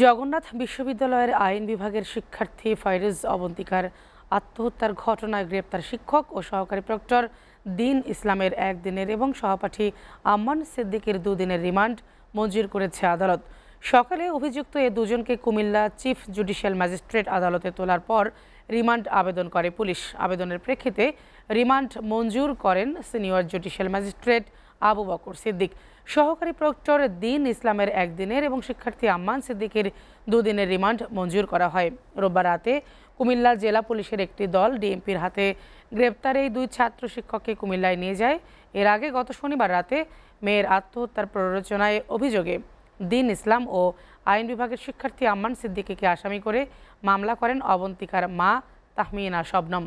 জগন্নাথ বিশ্ববিদ্যালয়ের আইন বিভাগের শিক্ষার্থী ফাইরুজ অবন্তিকার আত্মহত্যার ঘটনায় গ্রেপ্তার শিক্ষক ও সহকারী প্রক্টর দিন ইসলামের একদিনের এবং সহপাঠী আম্মান সিদ্দিকের দুদিনের রিমান্ড মঞ্জুর করেছে আদালত সকালে অভিযুক্ত এ দুজনকে কুমিল্লা চিফ জুডিশিয়াল ম্যাজিস্ট্রেট আদালতে তোলার পর রিমান্ড আবেদন করে পুলিশ আবেদনের প্রেক্ষিতে রিমান্ড মঞ্জুর করেন senior judicial magistrate Abu Bakar Siddique সহকারী প্রক্টর দিন ইসলামের একদিনের এবং শিক্ষার্থী আম্মান সিদ্দিকের দুদিনের রিমান্ড মঞ্জুর করা হয় রোববার রাতে কুমিল্লা জেলা পুলিশের একটি দল ডিএমপির হাতে গ্রেপ্তার এই দুই ছাত্র শিক্ষককে কুমিল্লায় নিয়ে যায় এর আগে গত শনিবার রাতে মেয়ের আত্মহত্যার প্ররোচনায় অভিযোগে দিন ইসলাম ও আইন বিভাগের শিক্ষার্থী আম্মান সিদ্দিকীকে আসামি করে মামলা করেন অবন্তিকার মা তাহমিনা শবনম